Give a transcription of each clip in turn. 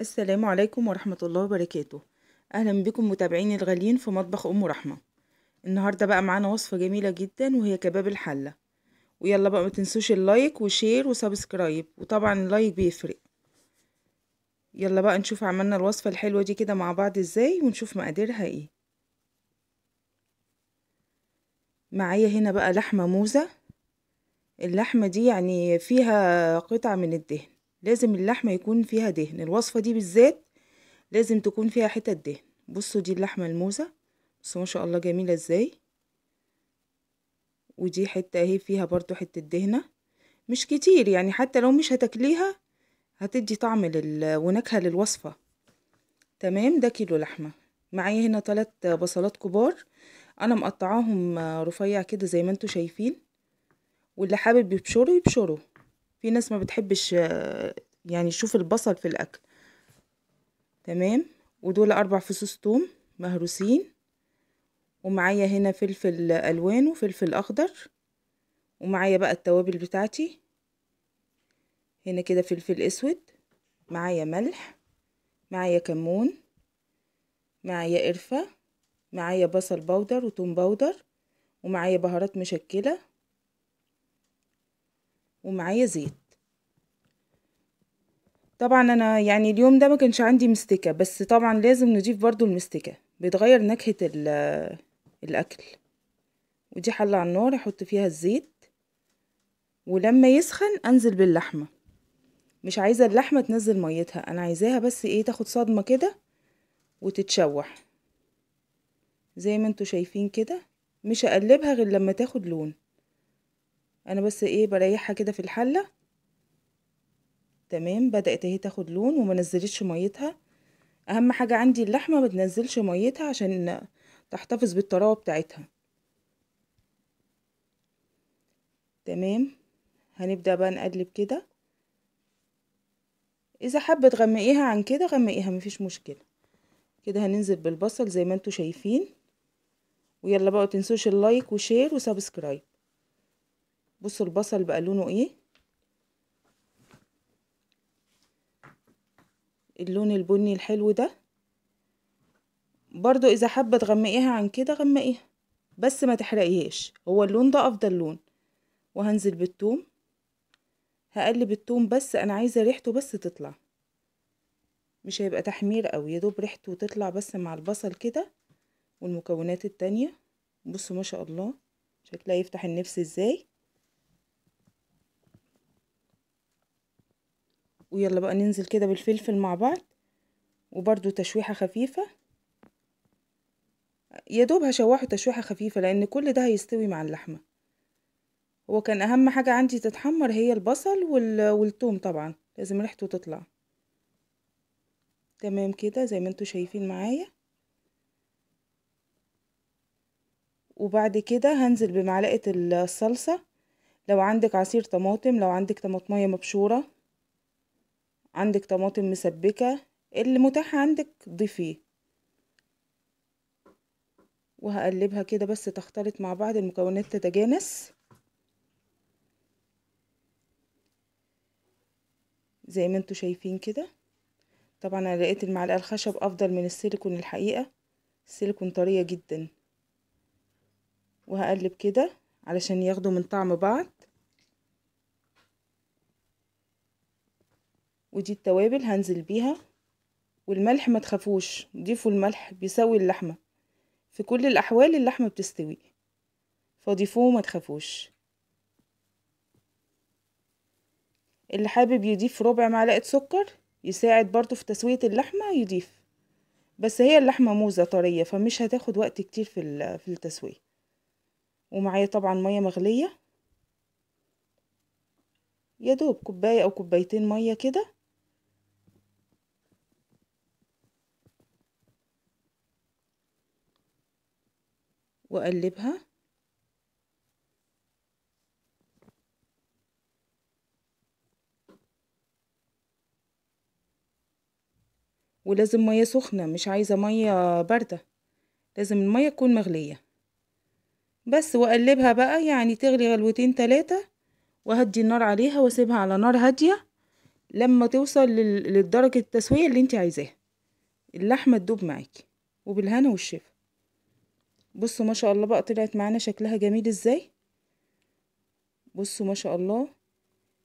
السلام عليكم ورحمة الله وبركاته أهلا بكم متابعيني الغاليين في مطبخ أم رحمة النهاردة بقى معانا وصفة جميلة جدا وهي كباب الحلة ويلا بقى ما تنسوش اللايك وشير وسبسكرايب وطبعا اللايك بيفرق يلا بقى نشوف عملنا الوصفة الحلوة دي كده مع بعض ازاي ونشوف مقاديرها ايه معايا هنا بقى لحمة موزة اللحمة دي يعني فيها قطع من الدهن لازم اللحمة يكون فيها دهن الوصفة دي بالذات لازم تكون فيها حتة دهن بصوا دي اللحمة الموزة بصوا ما شاء الله جميلة ازاي ودي حتة اهي فيها برضو حتة دهنة مش كتير يعني حتى لو مش هتاكليها هتدي طعم لل... ونكهة للوصفة تمام ده كيلو لحمة معايا هنا تلات بصلات كبار انا مقطعاهم رفيع كده زي ما انتوا شايفين واللي حابب يبشره يبشره في ناس ما بتحبش يعني تشوف البصل في الاكل تمام ودول اربع فصوص توم مهروسين ومعايا هنا فلفل الوان وفلفل اخضر ومعايا بقى التوابل بتاعتي هنا كده فلفل اسود معايا ملح معايا كمون معايا قرفه معايا بصل بودر وتوم بودر ومعايا بهارات مشكله ومعايا زيت طبعا انا يعني اليوم ده ما كانش عندي مستكه بس طبعا لازم نضيف برضو المستكه بتغير نكهه الاكل ودي حله على النار احط فيها الزيت ولما يسخن انزل باللحمه مش عايزه اللحمه تنزل ميتها انا عايزاها بس ايه تاخد صدمه كده وتتشوح زي ما انتوا شايفين كده مش هقلبها غير لما تاخد لون انا بس ايه بريحها كده في الحله تمام بدات اهي تاخد لون وما نزلتش ميتها اهم حاجه عندي اللحمه ما تنزلش ميتها عشان تحتفظ بالطراوه بتاعتها تمام هنبدا بقى نقلب كده اذا حابه تغمقيها عن كده غمقيها مفيش مشكله كده هننزل بالبصل زي ما انتوا شايفين ويلا بقى تنسوش اللايك وشير وسبسكرايب بصوا البصل بقى لونه ايه اللون البني الحلو ده برضو اذا حابه تغمقيها عن كده غمقيها بس ما تحرقيهاش هو اللون ده افضل لون وهنزل بالثوم هقلب الثوم بس انا عايزه ريحته بس تطلع مش هيبقى تحمير او يا دوب ريحته تطلع بس مع البصل كده والمكونات التانية بصوا ما شاء الله شكلها يفتح النفس ازاي ويلا بقى ننزل كده بالفلفل مع بعض وبرده تشويحة خفيفة يا دوب هشوحه تشويحة خفيفة لأن كل ده هيستوي مع اللحمة هو كان أهم حاجة عندي تتحمر هي البصل والتوم والثوم طبعا لازم ريحته تطلع تمام كده زي ما انتوا شايفين معايا وبعد كده هنزل بمعلقة الصلصة لو عندك عصير طماطم لو عندك طماطمية مبشورة عندك طماطم مسبكة اللي متاح عندك ضيفيه وهقلبها كده بس تختلط مع بعض المكونات تتجانس زي ما انتوا شايفين كده طبعا انا لقيت المعلقة الخشب افضل من السيليكون الحقيقة السيليكون طرية جدا وهقلب كده علشان ياخدوا من طعم بعض ودي التوابل هنزل بيها والملح ما تخافوش ضيفوا الملح بيسوي اللحمة في كل الأحوال اللحمة بتستوي فضيفوه ما تخافوش اللي حابب يضيف ربع معلقة سكر يساعد برضو في تسوية اللحمة يضيف بس هي اللحمة موزة طرية فمش هتاخد وقت كتير في في التسوية ومعايا طبعا مية مغلية يا دوب كوباية أو كوبايتين مية كده وأقلبها ولازم مية سخنة مش عايزة مية باردة لازم المية تكون مغلية بس وأقلبها بقى يعني تغلي غلوتين تلاتة وهدي النار عليها واسيبها على نار هادية لما توصل للدرجة التسوية اللي انت عايزاها اللحمة تدوب معاكي وبالهنا والشفا بصوا ما شاء الله بقى طلعت معانا شكلها جميل ازاي بصوا ما شاء الله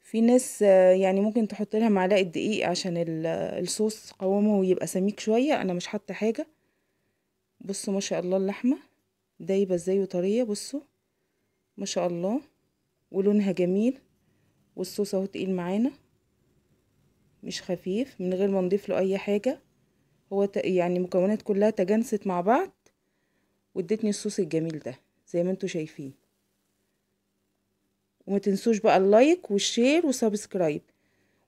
في ناس يعني ممكن تحط لها معلقه دقيق عشان الصوص قوامه ويبقى سميك شويه انا مش حاطه حاجه بصوا ما شاء الله اللحمه دايبه ازاي وطريه بصوا ما شاء الله ولونها جميل والصوص اهو تقيل معانا مش خفيف من غير ما نضيف له اي حاجه هو يعني مكونات كلها تجانست مع بعض وادتني الصوص الجميل ده زي ما انتوا شايفين وما تنسوش بقى اللايك والشير وسبسكرايب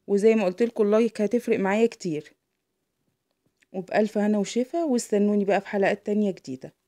وزي ما قلت لكم اللايك هتفرق معايا كتير وبألف هنا وشفا واستنوني بقى في حلقات تانية جديدة